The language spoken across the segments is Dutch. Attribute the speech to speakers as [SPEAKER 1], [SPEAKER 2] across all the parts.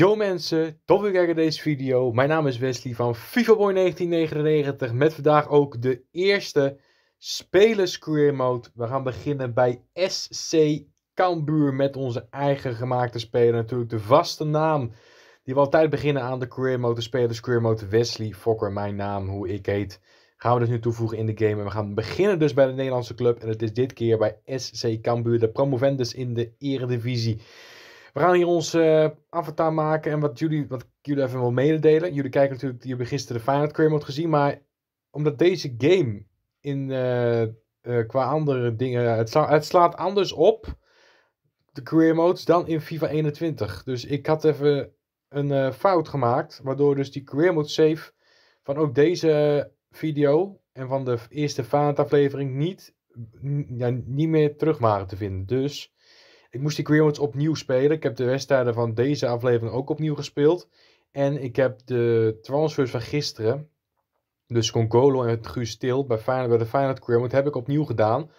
[SPEAKER 1] Yo mensen, tof weer kijken deze video. Mijn naam is Wesley van Boy 1999 met vandaag ook de eerste Spelers Career Mode. We gaan beginnen bij SC Cambuur met onze eigen gemaakte speler. Natuurlijk de vaste naam die we altijd beginnen aan de Career Mode, de Spelers Career Mode. Wesley Fokker, mijn naam, hoe ik heet. Gaan we dus nu toevoegen in de game. En we gaan beginnen dus bij de Nederlandse club. En het is dit keer bij SC Cambuur, de promovendus in de eredivisie. We gaan hier ons uh, maken en wat, jullie, wat ik jullie even wil mededelen. Jullie kijken natuurlijk, jullie hebben gisteren de career mode gezien, maar omdat deze game in, eh, eh, qua andere dingen, het, slaat anders op, de career modes, dan in FIFA 21. Dus ik had even een fout gemaakt, waardoor dus die career mode save van ook deze video en van de eerste Final aflevering niet, ja, niet meer terug waren te vinden. Dus ik moest die Greenwoods opnieuw spelen. Ik heb de wedstrijden van deze aflevering ook opnieuw gespeeld. En ik heb de transfers van gisteren, dus Congolo en Guus til bij, Feyenoord, bij de Feyenoord mode heb ik opnieuw gedaan.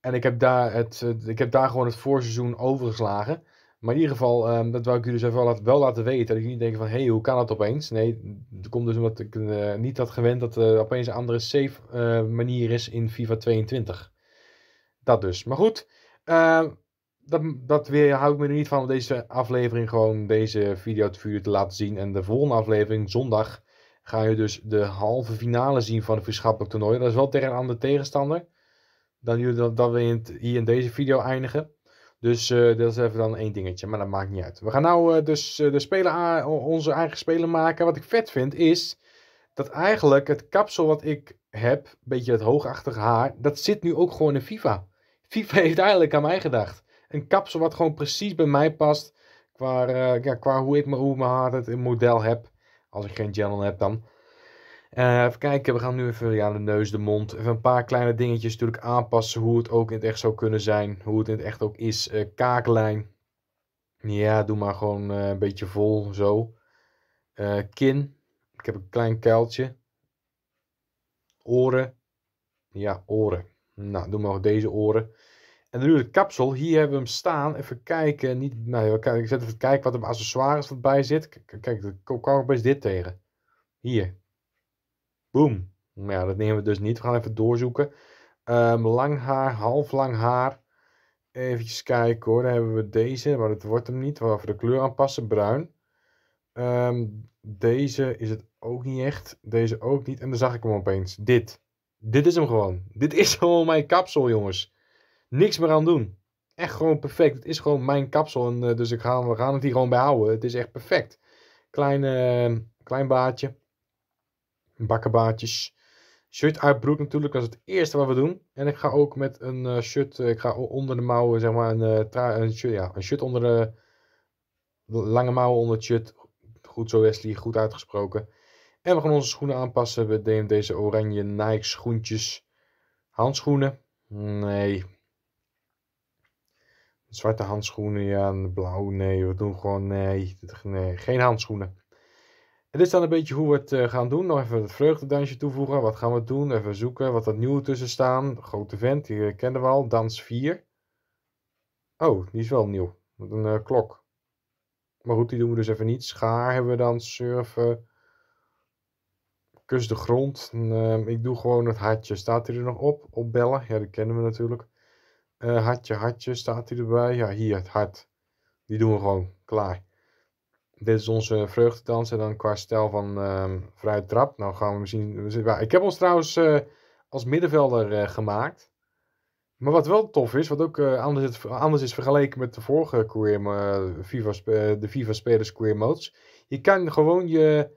[SPEAKER 1] En ik heb daar, het, eh, ik heb daar gewoon het voorseizoen overgeslagen. Maar in ieder geval, ehm, dat wou ik jullie dus even wel laten, wel laten weten. Dat jullie niet denken van, hé, hey, hoe kan dat opeens? Nee, dat komt dus omdat ik eh, niet had gewend dat er eh, opeens een andere safe manier is in FIFA 22. Dat dus. Maar goed, ehm, dat, dat weer hou ik me er niet van om deze aflevering gewoon deze video te vuur te laten zien. En de volgende aflevering, zondag, ga je dus de halve finale zien van het vriendschappelijk toernooi. Dat is wel tegen een andere tegenstander dan jullie dat, we in hier in deze video eindigen. Dus uh, dat is even dan één dingetje, maar dat maakt niet uit. We gaan nou eh, dus eh, de speler onze eigen speler maken. Wat ik vet vind is dat eigenlijk het kapsel wat ik heb, een beetje het hoogachtige haar, dat zit nu ook gewoon in FIFA. FIFA heeft eigenlijk aan mij gedacht een kapsel wat gewoon precies bij mij past. Qua, eh, ja, qua hoe ik me, hoe mijn haar het model heb. Als ik geen gel heb dan. Eh, even kijken, we gaan nu even ja, de neus, de mond. Even een paar kleine dingetjes natuurlijk aanpassen. Hoe het ook in het echt zou kunnen zijn. Hoe het in het echt ook is. Uh, kaaklijn. Ja, doe maar gewoon een beetje vol zo. kin. Ik heb een klein kuiltje. Oren. Ja, oren. Nou, doe maar deze oren. En nu het kapsel, hier hebben we hem staan. Even kijken, niet, nou, ik zet even kijken wat er accessoires wat zit. Kijk, ik kwam best dit tegen. Hier. Boom. Maar nou ja, dat nemen we dus niet. We gaan even doorzoeken. Ehm, lang haar, half lang haar. Even kijken hoor, dan hebben we deze, maar dat wordt hem niet. We gaan even de kleur aanpassen, bruin. Ehm, deze is het ook niet echt. Deze ook niet. En dan zag ik hem opeens. Dit. Dit is hem gewoon. Dit is gewoon mijn kapsel, jongens niks meer aan doen. Echt gewoon perfect. Het is gewoon mijn kapsel. En, eh, dus ik ga, we gaan het hier gewoon bij houden. Het is echt perfect. Ehm, klein, klein baadje. Bakkenbaadjes. Shirt uitbroek natuurlijk. Dat is het eerste wat we doen. En ik ga ook met een uh, shirt. Eh, ik ga onder de mouwen zeg maar een, een, shirt, ja, een shirt onder de... Lange mouwen onder het shirt. Goed zo Wesley. Goed uitgesproken. En we gaan onze schoenen aanpassen. We nemen deze oranje Nike schoentjes. Handschoenen. Nee, Zwarte handschoenen, ja, en blauw, nee, we doen gewoon, nee, geen handschoenen. Het is dan een beetje hoe we het eh, gaan doen. Nog even het vreugdedansje toevoegen. Wat gaan we doen? Even zoeken wat dat nieuwe tussen staan. Grote vent, die eh, kennen we al. Dans 4. Oh, die is wel nieuw. Met een eh, klok. Maar goed, die doen we dus even niet. Schaar hebben we dan. Surfen. Kus de grond. Ehm, ik doe gewoon het hartje. Staat hij er nog op? Opbellen. Ja, die kennen we natuurlijk. Uh, hartje, hartje staat hij erbij. Ja, hier het hart. Die doen we gewoon. Klaar. Dit is onze vreugdedans. En dan qua stijl van uh, vrij trap. Nou gaan we misschien... Ik heb ons trouwens eh, als middenvelder eh, gemaakt. Maar wat wel tof is, wat ook anders is, anders, is, vergeleken met de vorige career, FIFA, de FIFA Spelers Career Modes. Je kan gewoon je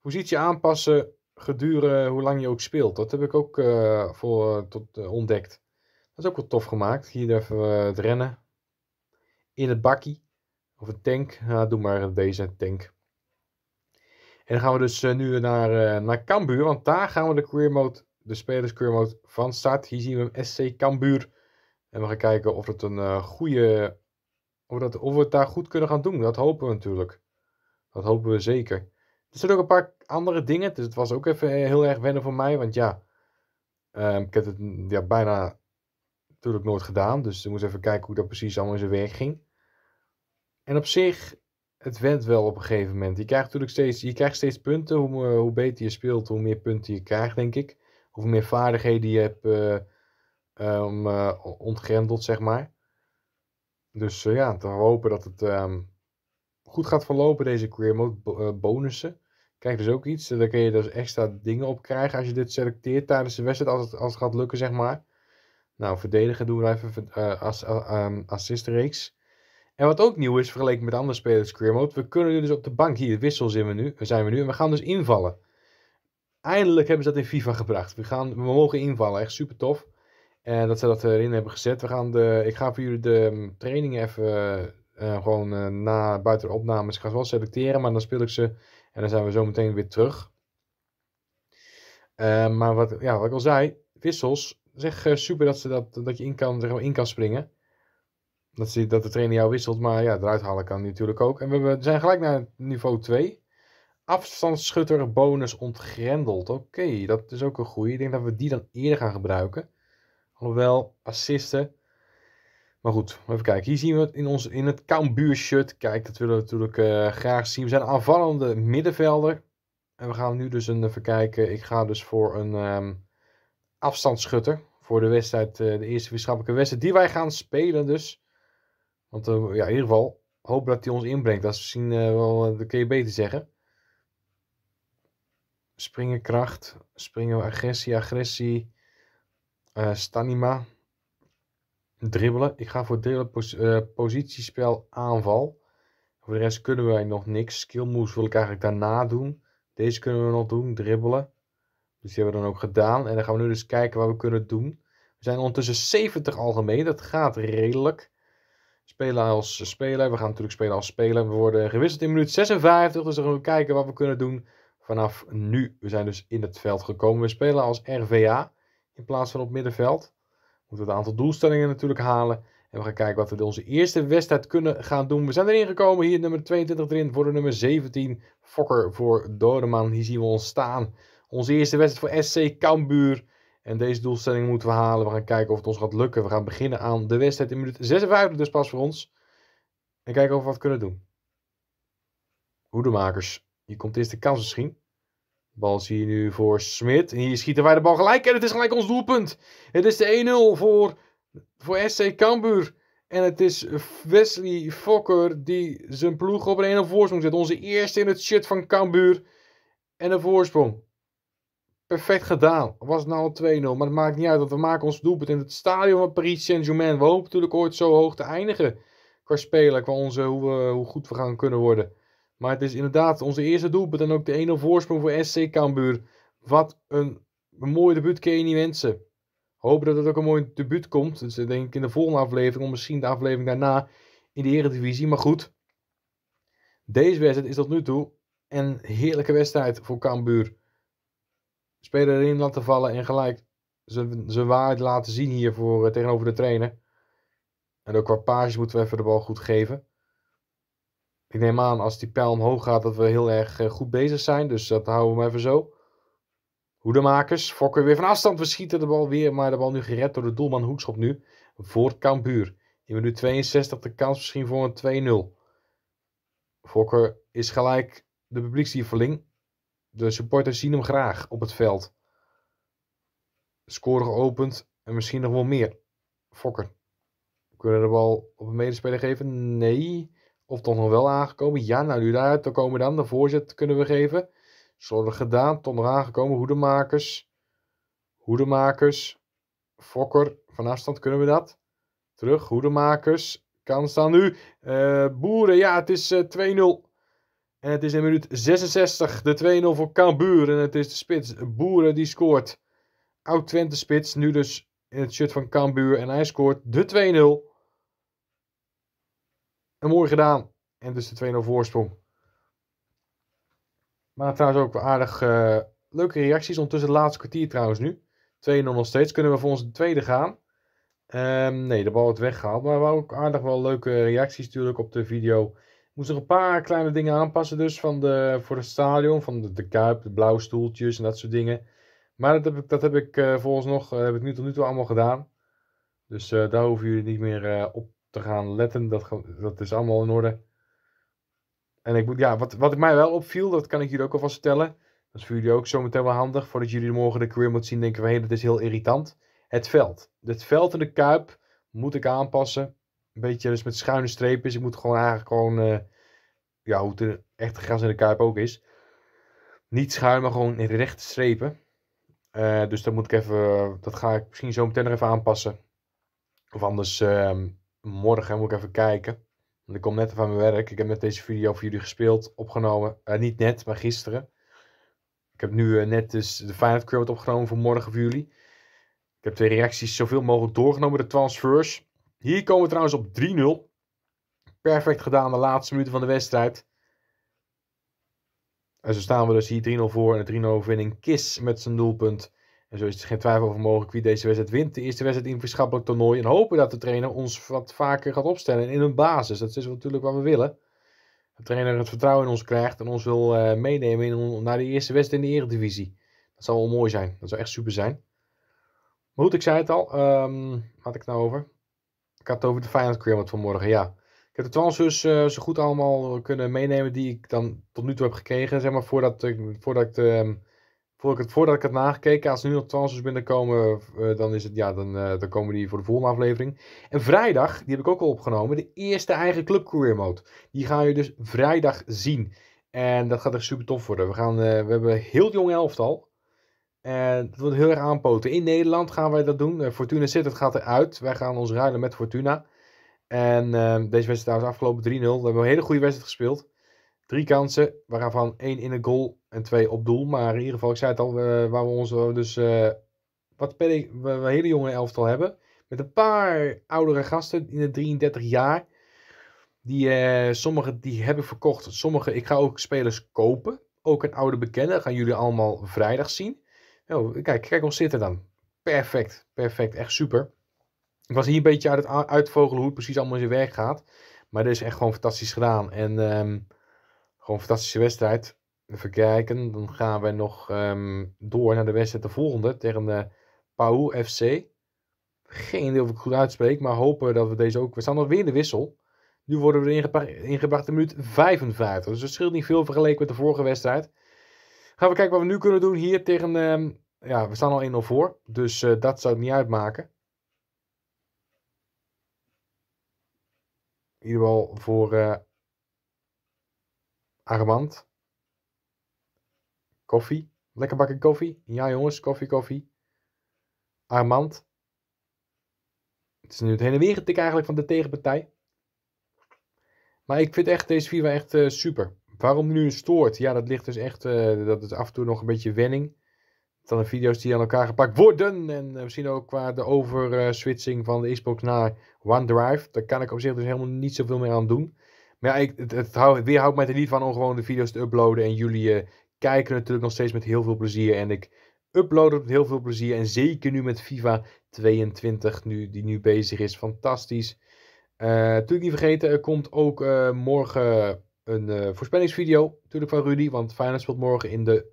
[SPEAKER 1] positie aanpassen gedurende hoe lang je ook speelt. Dat heb ik ook voor, tot, ontdekt. Dat is ook wel tof gemaakt. Hier even eh, het rennen. In het bakkie. Of een tank. Nou, doe maar deze tank. En dan gaan we dus eh, nu naar, eh, naar Cambuur. Want daar gaan we de queer mode, de spelers mode van start. Hier zien we hem SC Cambuur. En we gaan kijken of het een goede... Of, dat, of we het daar goed kunnen gaan doen. Dat hopen we natuurlijk. Dat hopen we zeker. Er zitten ook een paar andere dingen. Dus het was ook even heel erg wennen voor mij. Want ja, ehm, ik heb het ja, bijna natuurlijk nooit gedaan. Dus we moet even kijken hoe dat precies allemaal in zijn werk ging. En op zich, het went wel op een gegeven moment. Je krijgt natuurlijk steeds, je krijgt steeds punten. Hoe, eh, hoe beter je speelt, hoe meer punten je krijgt, denk ik. Hoe meer vaardigheden je hebt uh, um, ontgrendeld, zeg maar. Dus ja, te hopen dat het ehm, goed gaat verlopen, deze career mode bonussen. Kijk, dus ook iets. Daar kun je dus extra dingen op krijgen als je dit selecteert tijdens de wedstrijd. Als het, als het gaat lukken, zeg maar. Nou, verdedigen doen we even uh, als uh, assistreeks. En wat ook nieuw is vergeleken met andere spelers career mode, we kunnen nu dus op de bank, hier wissel zijn we nu, zijn we nu en we gaan dus invallen. Eindelijk hebben ze dat in FIFA gebracht. We, gaan, we mogen invallen, echt super tof. En dat ze dat eh, erin hebben gezet. We gaan de, ik ga voor jullie de ehm, trainingen even eh, eh, gewoon na buiten de opnames. Ik ga ze wel selecteren, maar dan speel ik ze en dan zijn we zo meteen weer terug. maar wat, ja, wat ik al zei, wissels zeg eh, super dat, ze dat, dat je in kan, zeg maar, in kan springen. Dat, ze, dat de trainer jou wisselt, maar ja, eruit halen kan natuurlijk ook. En we, zijn gelijk naar niveau 2. Afstandsschutter bonus ontgrendeld. Oké, dat is ook een goeie. Ik denk dat we die dan eerder gaan gebruiken. Alhoewel, assisten. Maar goed, even kijken. Hier zien we het in, ons, in het Cambuur shirt. Kijk, dat willen we natuurlijk eh, graag zien. We zijn aanvallende middenvelder. En we gaan nu dus een, even kijken. Ik ga dus voor een... Ehm, afstandsschutter voor de wedstrijd, eh, de eerste wetenschappelijke wedstrijd die wij gaan spelen dus. Want eh, ja, in ieder geval hoop dat hij ons inbrengt. Dat is misschien eh, wel, de kun je beter zeggen. Springen kracht, springen agressie, agressie, uh, stanima, dribbelen. Ik ga voor dribbelen, pos positiespel, aanval. Voor de rest kunnen wij nog niks. Skill moves wil ik eigenlijk daarna doen. Deze kunnen we nog doen, dribbelen. Dus die hebben we dan ook gedaan. En dan gaan we nu dus kijken wat we kunnen doen. We zijn ondertussen 70 algemeen. Dat gaat redelijk. Spelen als speler. We gaan natuurlijk spelen als speler. We worden gewisseld in minuut 56. Dus dan gaan we kijken wat we kunnen doen vanaf nu. We zijn dus in het veld gekomen. We spelen als RVA in plaats van op middenveld. We het aantal doelstellingen natuurlijk halen. En we gaan kijken wat we in onze eerste wedstrijd kunnen gaan doen. We zijn erin gekomen. Hier nummer 22 erin voor de nummer 17. Fokker voor Dodeman. Hier zien we ons staan. Onze eerste wedstrijd voor SC Kambuur. En deze doelstelling moeten we halen. We gaan kijken of het ons gaat lukken. We gaan beginnen aan de wedstrijd in minuut 56 dus pas voor ons. En kijken of we wat kunnen doen. Hoedemakers. Hier komt eerst de kans misschien. bal zie je nu voor Smit. En hier schieten wij de bal gelijk. En het is gelijk ons doelpunt. Het is de 1-0 voor, voor SC Kambuur. En het is Wesley Fokker die zijn ploeg op een 1-0 voorsprong zet. Onze eerste in het shit van Kambuur En een voorsprong. Perfect gedaan. Was nou al 2-0. Maar het maakt niet uit, want we maken ons doelpunt in het stadion van Paris Saint-Germain. We hopen natuurlijk ooit zo hoog te eindigen. Qua spelen, qua onze, hoe, we, hoe goed we gaan kunnen worden. Maar het is inderdaad onze eerste doelpunt. En ook de 1-0 voorsprong voor SC Cambuur. Wat een, mooi debuut kun je niet wensen. Hopen dat het ook een mooi debuut komt. Dus ik denk in de volgende aflevering, of misschien de aflevering daarna in de Eredivisie. Maar goed, deze wedstrijd is tot nu toe een heerlijke wedstrijd voor Cambuur speler erin laten vallen en gelijk zijn waarde laten zien hier voor, eh, tegenover de trainer. En ook qua pages moeten we even de bal goed geven. Ik neem aan als die pijl omhoog gaat dat we heel erg eh, goed bezig zijn. Dus dat houden we hem even zo. Hoedemakers. Fokker weer van afstand. We schieten de bal weer. Maar de bal nu gered door de doelman Hoekschop nu. Voor Cambuur. In minuut 62 de kans misschien voor een 2-0. Fokker is gelijk de verling. De supporters zien hem graag op het veld. Scoren geopend en misschien nog wel meer. Fokker. Kunnen we de bal op een medespeler geven? Nee. Of toch nog wel aangekomen? Ja, nou nu daaruit te komen dan. De voorzet kunnen we geven. Slordig gedaan. Toch nog aangekomen. Hoedemakers. Hoedemakers. Fokker. Van afstand kunnen we dat. Terug. Hoedemakers. Kans staan nu. Eh, boeren. Ja, het is 2-0. Eh, en het is in minuut 66 de 2-0 voor Cambuur. En het is de spits Boeren die scoort. Oud Twente spits, nu dus in het shirt van Cambuur. En hij scoort de 2-0. En mooi gedaan. En dus de 2-0 voorsprong. Maar trouwens ook aardig eh, leuke reacties. Ondertussen het laatste kwartier trouwens nu. 2-0 nog steeds. Kunnen we voor onze tweede gaan? Ehm, nee, de bal wordt weggehaald. Maar we ook aardig wel leuke reacties natuurlijk op de video moest nog een paar kleine dingen aanpassen dus van de, voor het stadion. Van de, de kuip, de blauwe stoeltjes en dat soort dingen. Maar dat heb ik, dat heb ik eh, volgens nog, eh, heb ik nu tot nu toe allemaal gedaan. Dus eh, daar hoeven jullie niet meer op te gaan letten. Dat, dat is allemaal in orde. En ik moet, ja, wat, wat mij wel opviel, dat kan ik jullie ook alvast vertellen. Dat is voor jullie ook zometeen wel handig. Voordat jullie morgen de career moeten zien, denken we, hé, dat is heel irritant. Het veld. Het veld in de kuip moet ik aanpassen een beetje dus met schuine strepen. Ik moet gewoon eigenlijk gewoon, eh, ja, hoe het de gras in de kuip ook is. Niet schuin, maar gewoon in rechte strepen. Eh, dus dat moet ik even, dat ga ik misschien zo meteen nog even aanpassen. Of anders ehm, morgen moet ik even kijken. Want ik kom net aan mijn werk. Ik heb net deze video voor jullie gespeeld, opgenomen. Eh, niet net, maar gisteren. Ik heb nu net dus de Final opgenomen voor morgen voor jullie. Ik heb de reacties zoveel mogelijk doorgenomen, de transfers. Hier komen we trouwens op 3-0. Perfect gedaan de laatste minuten van de wedstrijd. En zo staan we dus hier 3-0 voor. En de 3-0 winning Kis met zijn doelpunt. En zo is er geen twijfel over mogelijk wie deze wedstrijd wint. De eerste wedstrijd in het vriendschappelijk toernooi. En hopen dat de trainer ons wat vaker gaat opstellen in een basis. Dat is dus natuurlijk wat we willen. De trainer het vertrouwen in ons krijgt en ons wil eh, meenemen in, naar de eerste wedstrijd in de Eredivisie. Dat zou wel mooi zijn. Dat zou echt super zijn. Maar goed, ik zei het al. Um, ik nou over? Ik had het over de Feyenoord Creamat vanmorgen, ja. Ik heb de transfers uh, zo goed allemaal kunnen meenemen die ik dan tot nu toe heb gekregen. Zeg maar voordat ik, voordat ik, ehm, voordat ik, het, voordat ik het nagekeken. Als er nu nog transfers binnenkomen, eh, dan, is het, ja, dan, eh, dan komen die voor de volgende aflevering. En vrijdag, die heb ik ook al opgenomen, de eerste eigen Club Career Mode. Die ga je dus vrijdag zien. En dat gaat echt super tof worden. We, gaan, we hebben een heel jong elftal. En dat wordt heel erg aanpoten. In Nederland gaan wij dat doen. Eh, Fortuna Sittard gaat eruit. Wij gaan ons ruilen met Fortuna. En ehm, deze wedstrijd is afgelopen 3-0. We hebben een hele goede wedstrijd gespeeld. Drie kansen, waarvan één in een goal en twee op doel. Maar in ieder geval, ik zei het al, waar we ons uh, dus eh, wat we, we een hele jonge elftal hebben. Met een paar oudere gasten in de 33 jaar. Die, sommige die heb ik verkocht. Sommige, ik ga ook spelers kopen. Ook een oude bekende. Gaan jullie allemaal vrijdag zien. Oh, kijk, kijk ons zitten dan. Perfect, perfect, echt super. Ik was hier een beetje uit het uitvogelen hoe het precies allemaal in zijn werk gaat. Maar dit is echt gewoon fantastisch gedaan. En ehm, gewoon een fantastische wedstrijd. Even kijken, dan gaan we nog ehm, door naar de wedstrijd de volgende tegen de eh, Pau FC. Geen idee of ik het goed uitspreek, maar hopen dat we deze ook... We staan nog weer in de wissel. Nu worden we ingebracht, ingebracht in minuut 55. Dus dat scheelt niet veel vergeleken met de vorige wedstrijd. Gaan we kijken wat we nu kunnen doen hier tegen... Ehm, ja, we staan al 1-0 voor. Dus eh, dat zou het niet uitmaken. In ieder geval voor eh, Armand. Koffie. Lekker bakken koffie. Ja jongens, koffie, koffie. Armand. Het is nu het hele weer eigenlijk van de tegenpartij. Maar ik vind echt deze FIFA echt eh, super. Waarom nu een stoort? Ja, dat ligt dus echt, eh, dat is af en toe nog een beetje wenning. Dan de video's die aan elkaar gepakt worden. En eh, misschien ook qua de overswitching van de Xbox naar OneDrive. Daar kan ik op zich dus helemaal niet zoveel meer aan doen. Maar ja, ik, het, het, houdt, het weerhoudt mij er niet van om gewoon de video's te uploaden. En jullie eh, kijken natuurlijk nog steeds met heel veel plezier. En ik upload het met heel veel plezier. En zeker nu met FIFA 22, nu, die nu bezig is. Fantastisch. Uh, natuurlijk niet vergeten, er komt ook morgen een eh, voorspellingsvideo, natuurlijk van Rudy, want Feyenoord speelt morgen in de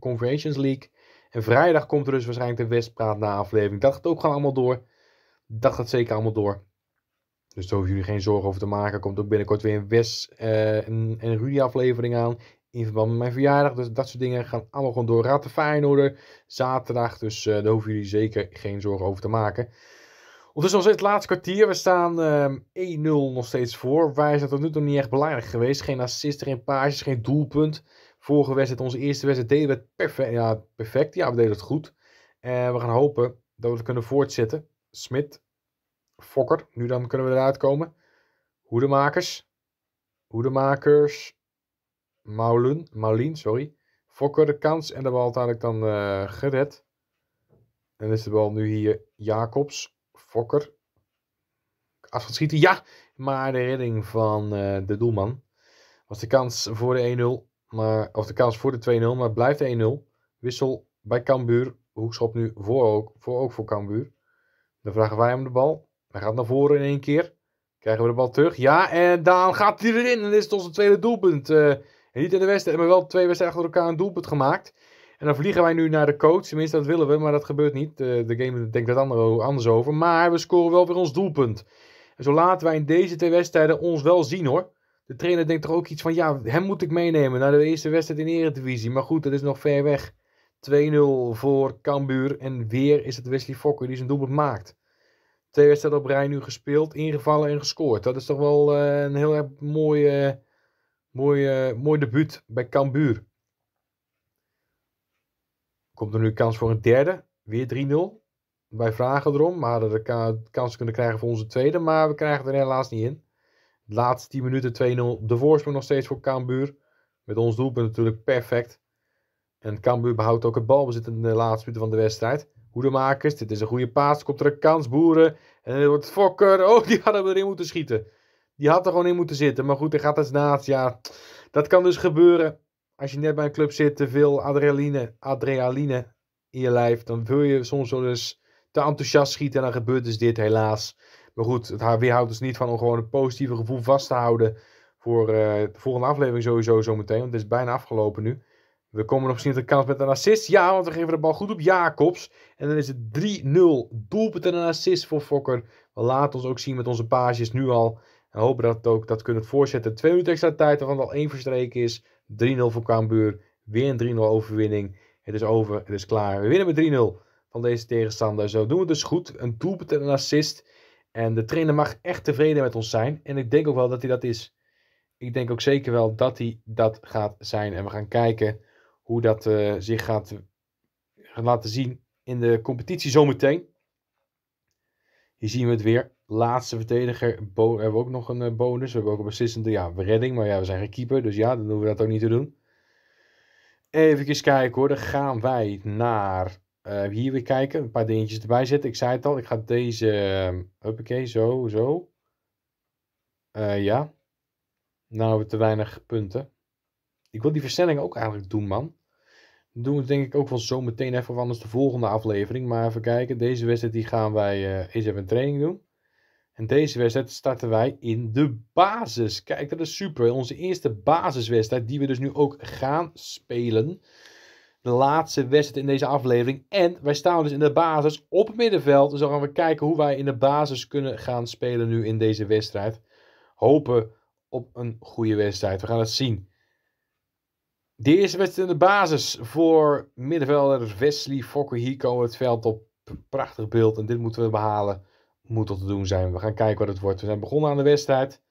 [SPEAKER 1] Conference League. En vrijdag komt er dus waarschijnlijk de Westpraat na aflevering. Dat gaat ook gewoon allemaal door. Dat gaat zeker allemaal door. Dus daar hoeven jullie geen zorgen over te maken. Er komt ook binnenkort weer een West eh, en, en Rudy aflevering aan. In verband met mijn verjaardag. Dus dat soort dingen gaan allemaal gewoon door. Raad de Feyenoorder zaterdag. Dus eh, daar hoeven jullie zeker geen zorgen over te maken. Ondertussen was het laatste kwartier. We staan 1-0 ehm, nog steeds voor. Wij zijn tot nu toe niet echt belangrijk geweest. Geen assist, geen paasjes, geen doelpunt. Vorige wedstrijd, onze eerste wedstrijd, deden we het perfect. Ja, perfect. Ja, we deden het goed. En eh, we gaan hopen dat we het kunnen voortzetten. Smit, Fokker, nu dan kunnen we eruit komen. Hoedemakers. Hoedemakers. Maulun, Maulien, sorry. Fokker de kans en de bal uiteindelijk dan eh, gered. En is de bal nu hier Jacobs. Fokker. Afgeschieten, ja. Maar de redding van eh, de doelman was de kans voor de 1-0. Maar, of de kans voor de 2-0, maar blijft de 1-0. Wissel bij Cambuur. Hoekschop nu voor ook, voor ook voor Cambuur. Dan vragen wij hem de bal. Hij gaat naar voren in één keer. Krijgen we de bal terug. Ja, en dan gaat hij erin. En dit is het onze tweede doelpunt. Eh, niet in de wedstrijd, maar wel twee wedstrijden achter elkaar een doelpunt gemaakt. En dan vliegen wij nu naar de coach. Tenminste, dat willen we, maar dat gebeurt niet. De, de game denkt daar anders over. Maar we scoren wel weer ons doelpunt. En zo laten wij in deze twee wedstrijden ons wel zien hoor. De trainer denkt toch ook iets van, ja, hem moet ik meenemen naar de eerste wedstrijd in de Eredivisie. Maar goed, dat is nog ver weg. 2-0 voor Cambuur en weer is het Wesley Fokker die zijn doelpunt maakt. Twee wedstrijden op rij nu gespeeld, ingevallen en gescoord. Dat is toch wel eh, een heel erg mooi, uh, mooi, mooi debuut bij Cambuur. Komt er nu kans voor een derde? Weer 3-0. Wij vragen erom. We hadden de kans kunnen krijgen voor onze tweede, maar we krijgen er helaas niet in. De laatste 10 minuten 2-0. De voorsprong nog steeds voor Cambuur. Met ons doelpunt natuurlijk perfect. En Cambuur behoudt ook het balbezit in de laatste minuten van de wedstrijd. Hoedemakers, dit is een goede paas. Komt er een kans, Boeren. En dan wordt Fokker. Oh, die hadden we erin moeten schieten. Die had er gewoon in moeten zitten. Maar goed, hij gaat het naast. Ja, Dat kan dus gebeuren als je net bij een club zit, te veel adrenaline, adrenaline in je lijf, dan wil je soms wel eens te enthousiast schieten en dan gebeurt dus dit helaas. Maar goed, het weerhoudt dus niet van om gewoon het positieve gevoel vast te houden voor eh, de volgende aflevering sowieso zometeen, want het is bijna afgelopen nu. We komen nog misschien de kans met een assist. Ja, want we geven de bal goed op Jacobs. En dan is het 3-0. Doelpunt en een assist voor Fokker. We laten ons ook zien met onze paasjes nu al. En hopen dat het ook dat kunnen voorzetten. Twee minuten extra tijd, waarvan al één verstreken is. 3-0 voor Cambuur. Weer een 3-0 overwinning. Het is over, het is klaar. We winnen met 3-0 van deze tegenstander. Zo doen we het dus goed. Een doelpunt en een assist. En de trainer mag echt tevreden met ons zijn. En ik denk ook wel dat hij dat is. Ik denk ook zeker wel dat hij dat gaat zijn. En we gaan kijken hoe dat eh, zich gaat, eh, gaat laten zien in de competitie zometeen. Hier zien we het weer. Laatste verdediger. Bo hebben we ook nog een eh, bonus. We hebben ook een beslissende ja, redding. Maar ja, we zijn geen keeper. Dus ja, dan hoeven we dat ook niet te doen. Even kijken hoor. Dan gaan wij naar... Eh, hier weer kijken. Een paar dingetjes erbij zetten. Ik zei het al. Ik ga deze... Ehm, hoppakee, zo, zo. Eh, ja. Nou, we hebben te weinig punten. Ik wil die versnelling ook eigenlijk doen, man doen we het denk ik ook wel zo meteen even, want anders de volgende aflevering. Maar even kijken, deze wedstrijd die gaan wij uh, eh, eens even een training doen. En deze wedstrijd starten wij in de basis. Kijk, dat is super. Onze eerste basiswedstrijd die we dus nu ook gaan spelen. De laatste wedstrijd in deze aflevering. En wij staan dus in de basis op het middenveld. Dus dan gaan we kijken hoe wij in de basis kunnen gaan spelen nu in deze wedstrijd. Hopen op een goede wedstrijd. We gaan het zien. De eerste wedstrijd in de basis voor middenvelders Wesley Fokker. Hier komen het veld op. Prachtig beeld. En dit moeten we behalen. Moet tot te doen zijn. We gaan kijken wat het wordt. We zijn begonnen aan de wedstrijd.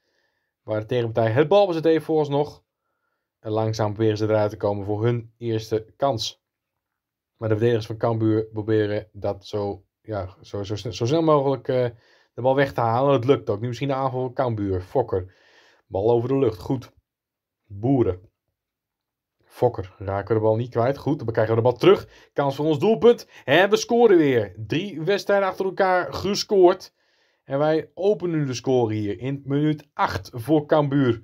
[SPEAKER 1] Waar de tegenpartij het bezet heeft voor ons nog. En langzaam proberen ze eruit te komen voor hun eerste kans. Maar de verdedigers van Cambuur proberen dat zo, ja, zo, zo, snel mogelijk eh, de bal weg te halen. Het lukt ook. Nu misschien de aanval van Cambuur. Fokker. Bal over de lucht. Goed. Boeren. Fokker raken we de bal niet kwijt. Goed, dan krijgen we de bal terug. Kans voor ons doelpunt. En we scoren weer. Drie wedstrijden achter elkaar gescoord. En wij openen nu de score hier in minuut 8 voor Cambuur.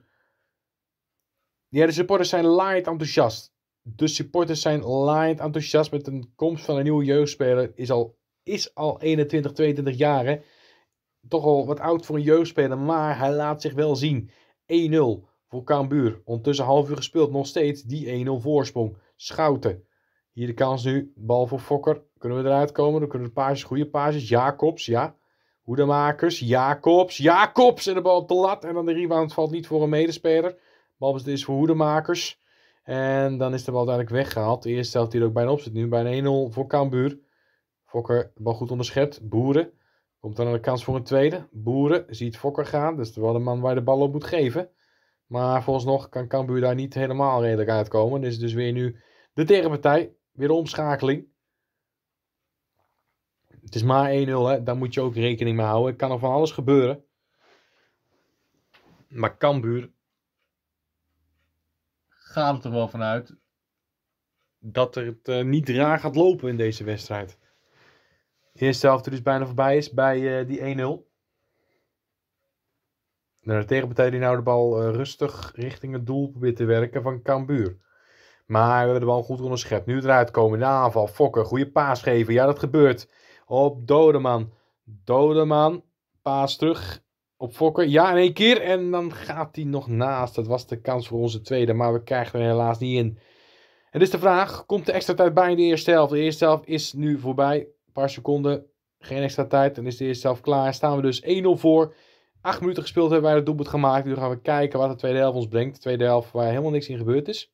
[SPEAKER 1] de supporters zijn light enthousiast. De supporters zijn light enthousiast met de komst van een nieuwe jeugdspeler. Is al, is al 21, 22 jaar. Toch al wat oud voor een jeugdspeler, maar hij laat zich wel zien. 1-0 voor Cambuur. Ondertussen half uur gespeeld, nog steeds die 1-0 voorsprong. Schouten. Hier de kans nu, bal voor Fokker. Kunnen we eruit komen? Dan kunnen we paasjes, goede paasjes. Jacobs, ja. Hoedemakers, Jacobs, Jacobs. En de bal op de lat. En dan de rebound valt niet voor een medespeler. Bal is voor Hoedemakers. En dan is de bal uiteindelijk weggehaald. De eerste helft er ook bijna op zit nu. Bij een 1-0 voor Cambuur. Fokker, bal goed onderschept. Boeren. Komt dan aan de kans voor een tweede. Boeren ziet Fokker gaan. Dus dat is wel de man waar de bal op moet geven. Maar volgens nog kan Cambuur daar niet helemaal redelijk uitkomen. is dus weer nu de tegenpartij. Weer de omschakeling. Het is maar 1-0, hè. daar moet je ook rekening mee houden. Het kan nog van alles gebeuren. Maar Cambuur gaat er wel vanuit dat er het eh, niet raar gaat lopen in deze wedstrijd. De eerste dus bijna voorbij is bij eh, die 1-0 naar de tegenpartij die nou de bal eh, rustig richting het doel probeert te werken van Cambuur. Maar we hebben de bal goed onderschept. Nu eruit komen, de aanval, Fokker, goede paas geven. Ja, dat gebeurt. Op Dodeman. Dodeman, paas terug op Fokker. Ja, in één keer. En dan gaat hij nog naast. Dat was de kans voor onze tweede, maar we krijgen er helaas niet in. Het is dus de vraag, komt de extra tijd bij in de eerste helft? De eerste helft is nu voorbij. Een paar seconden, geen extra tijd. Dan is de eerste helft klaar. Staan we dus 1-0 voor. 8 minuten gespeeld hebben wij het doelpunt gemaakt. Nu gaan we kijken wat de tweede helft ons brengt. De tweede helft waar helemaal niks in gebeurd is.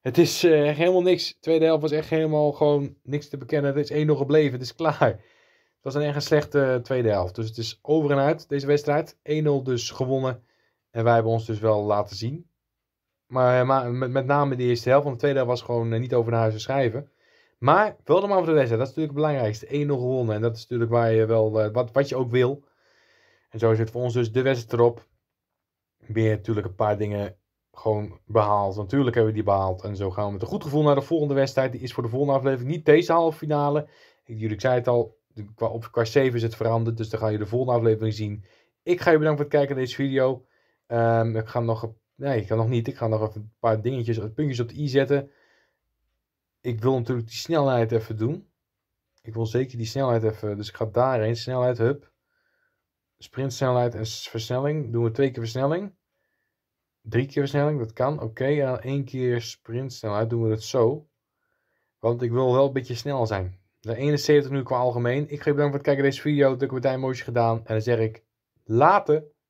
[SPEAKER 1] Het is eh, echt helemaal niks. De tweede helft was echt helemaal gewoon niks te bekennen. Het is 1-0 gebleven. Het is klaar. Het was een erg slechte eh, tweede helft. Dus het is over en uit deze wedstrijd. 1-0 dus gewonnen. En wij hebben ons dus wel laten zien. Maar, eh, maar met, met, name de eerste helft. Want de tweede helft was gewoon niet over naar huis te schrijven. Maar wel de man van de wedstrijd. Dat is natuurlijk het belangrijkste. 1-0 gewonnen. En dat is natuurlijk waar je wel, wat, wat je ook wil. En zo zit voor ons dus de wedstrijd erop. Weer natuurlijk een paar dingen gewoon behaald. Natuurlijk hebben we die behaald. En zo gaan we met een goed gevoel naar de volgende wedstrijd. Die is voor de volgende aflevering niet deze halve finale. Jullie zei het al, qua, op, qua 7 is het veranderd. Dus dan gaan jullie de volgende aflevering zien. Ik ga je bedanken voor het kijken naar deze video. Ehm, ik ga nog nee, ik ga nog niet. Ik ga nog even een paar dingetjes, eh, puntjes op de i zetten. Ik wil natuurlijk die snelheid even doen. Ik wil zeker die snelheid even. Dus ik ga daarheen. Snelheid, hup sprintsnelheid en versnelling. Doen we twee keer versnelling. Drie keer versnelling, dat kan. Oké, okay. en dan één keer sprintsnelheid doen we dat zo. Want ik wil wel een beetje snel zijn. De 71 nu qua algemeen. Ik geef bedankt voor het kijken naar deze video. De een mooi gedaan. En dan zeg ik later.